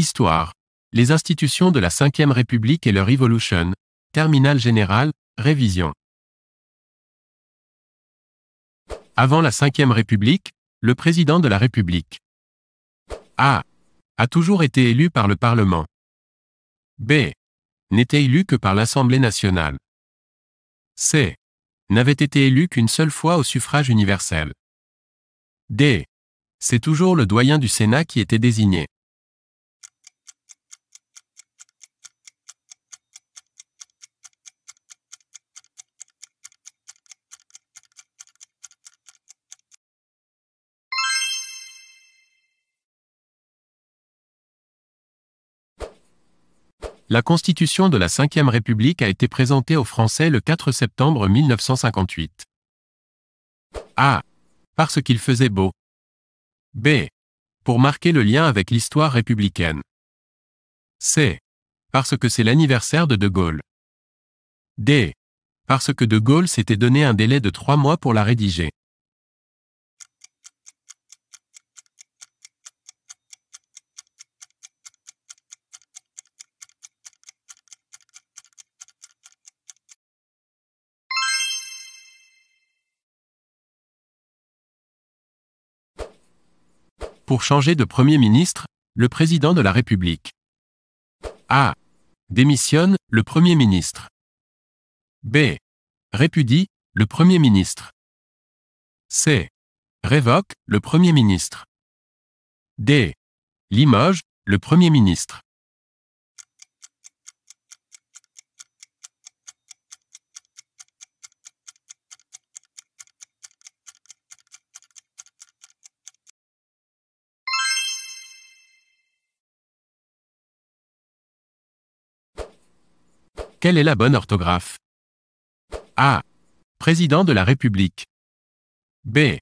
Histoire. Les institutions de la Ve République et leur evolution. Terminal général, révision. Avant la Ve République, le président de la République. A. A toujours été élu par le Parlement. B. N'était élu que par l'Assemblée nationale. C. N'avait été élu qu'une seule fois au suffrage universel. D. C'est toujours le doyen du Sénat qui était désigné. La Constitution de la Ve République a été présentée aux Français le 4 septembre 1958. A. Parce qu'il faisait beau. B. Pour marquer le lien avec l'histoire républicaine. C. Parce que c'est l'anniversaire de De Gaulle. D. Parce que De Gaulle s'était donné un délai de trois mois pour la rédiger. pour changer de Premier ministre, le président de la République. A. Démissionne, le Premier ministre. B. Répudie, le Premier ministre. C. Révoque, le Premier ministre. D. Limoges, le Premier ministre. Quelle est la bonne orthographe A. Président de la République. B.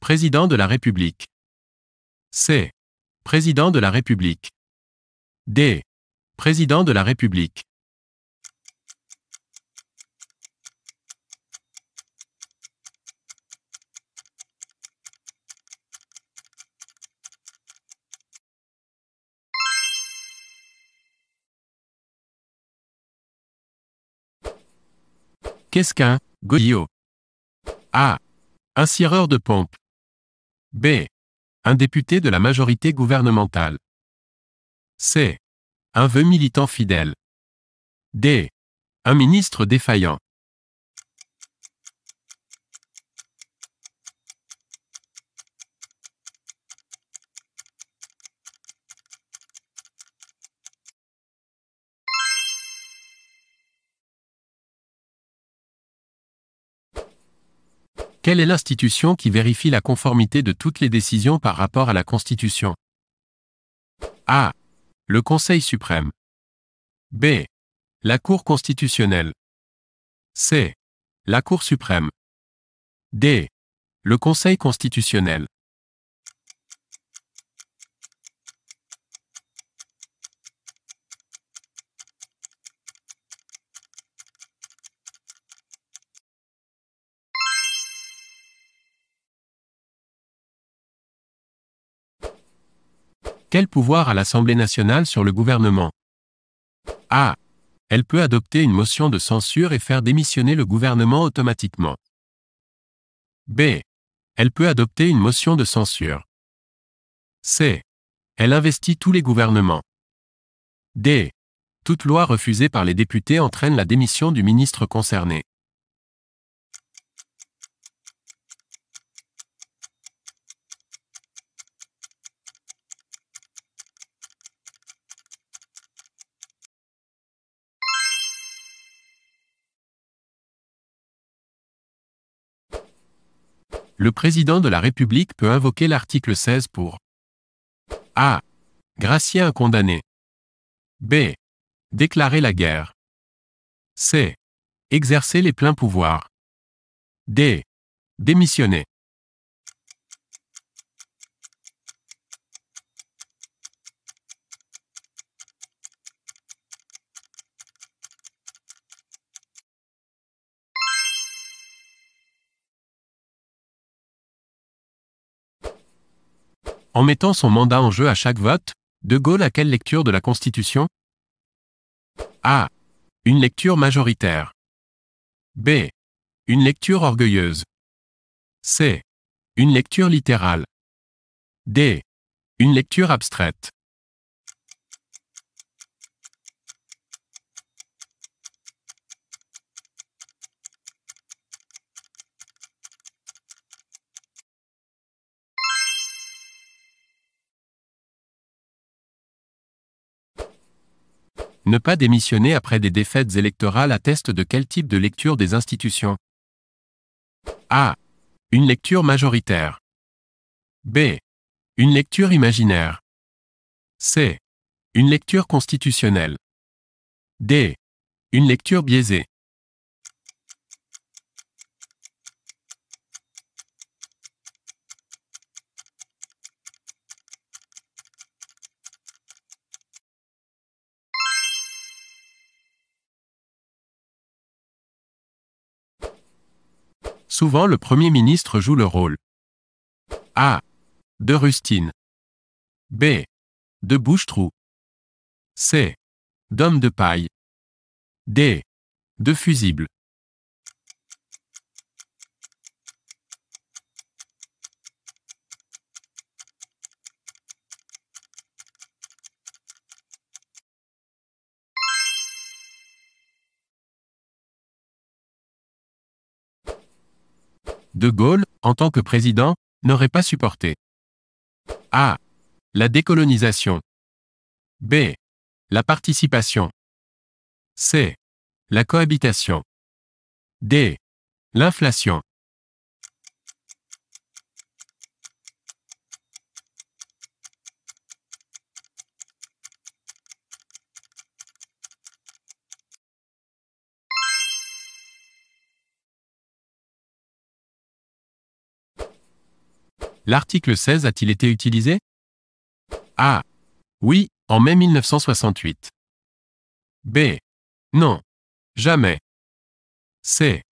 Président de la République. C. Président de la République. D. Président de la République. Qu'est-ce qu'un goyo » A. Un sireur de pompe. B. Un député de la majorité gouvernementale. C. Un vœu militant fidèle. D. Un ministre défaillant. Quelle est l'institution qui vérifie la conformité de toutes les décisions par rapport à la Constitution A. Le Conseil suprême. B. La Cour constitutionnelle. C. La Cour suprême. D. Le Conseil constitutionnel. Quel pouvoir a l'Assemblée nationale sur le gouvernement A. Elle peut adopter une motion de censure et faire démissionner le gouvernement automatiquement. B. Elle peut adopter une motion de censure. C. Elle investit tous les gouvernements. D. Toute loi refusée par les députés entraîne la démission du ministre concerné. le président de la République peut invoquer l'article 16 pour A. Gracier un condamné. B. Déclarer la guerre. C. Exercer les pleins pouvoirs. D. Démissionner. en mettant son mandat en jeu à chaque vote, De Gaulle à quelle lecture de la Constitution A. Une lecture majoritaire. B. Une lecture orgueilleuse. C. Une lecture littérale. D. Une lecture abstraite. Ne pas démissionner après des défaites électorales atteste de quel type de lecture des institutions A. Une lecture majoritaire. B. Une lecture imaginaire. C. Une lecture constitutionnelle. D. Une lecture biaisée. Souvent le Premier ministre joue le rôle A. De Rustine B. De bouchetrou. C. D'homme de paille D. De fusible De Gaulle, en tant que président, n'aurait pas supporté. A. La décolonisation. B. La participation. C. La cohabitation. D. L'inflation. L'article 16 a-t-il été utilisé A. Oui, en mai 1968. B. Non. Jamais. C.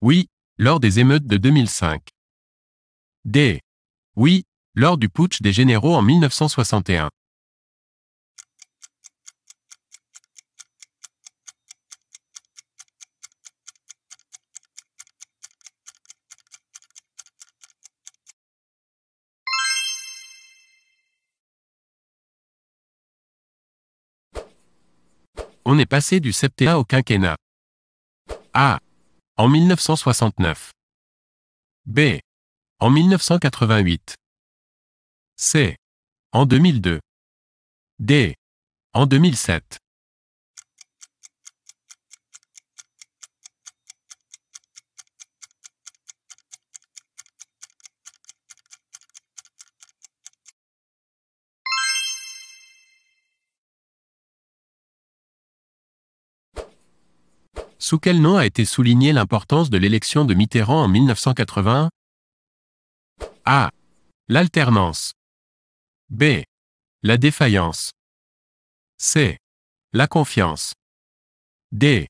Oui, lors des émeutes de 2005. D. Oui, lors du putsch des généraux en 1961. On est passé du septennat au quinquennat. A. En 1969. B. En 1988. C. En 2002. D. En 2007. Sous quel nom a été soulignée l'importance de l'élection de Mitterrand en 1980 A. L'alternance. B. La défaillance. C. La confiance. D.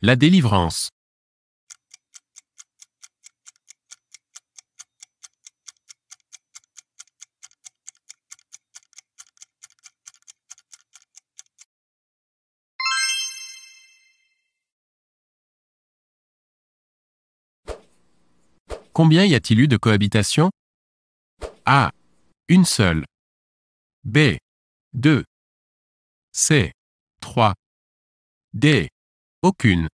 La délivrance. Combien y a-t-il eu de cohabitations A. Une seule. B. Deux. C. Trois. D. Aucune.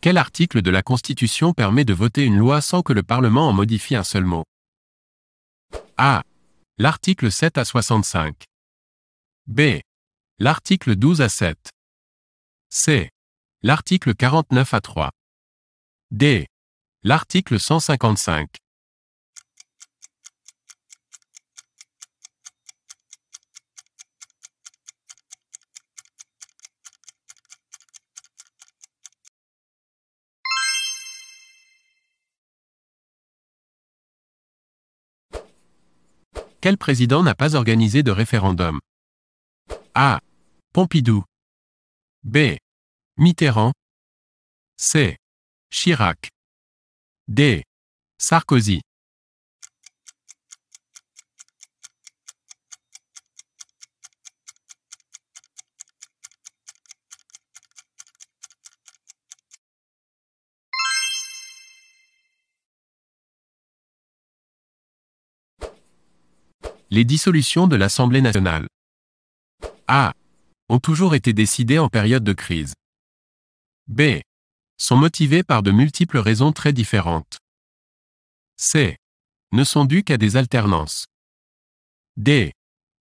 Quel article de la Constitution permet de voter une loi sans que le Parlement en modifie un seul mot A. L'article 7 à 65. B. L'article 12 à 7. C. L'article 49 à 3. D. L'article 155. Quel président n'a pas organisé de référendum A. Pompidou. B. Mitterrand. C. Chirac. D. Sarkozy. Les dissolutions de l'Assemblée nationale. A. Ont toujours été décidées en période de crise. B. Sont motivées par de multiples raisons très différentes. C. Ne sont dues qu'à des alternances. D.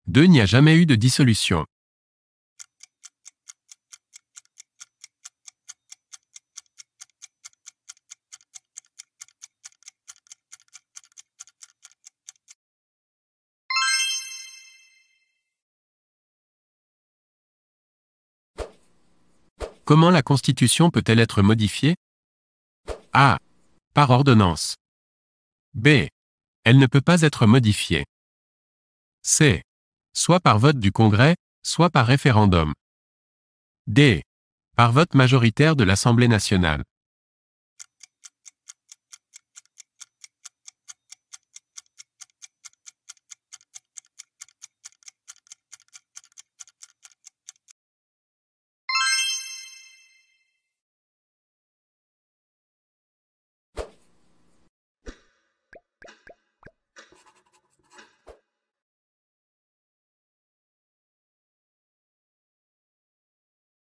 2. N'y a jamais eu de dissolution. Comment la Constitution peut-elle être modifiée A. Par ordonnance. B. Elle ne peut pas être modifiée. C. Soit par vote du Congrès, soit par référendum. D. Par vote majoritaire de l'Assemblée nationale.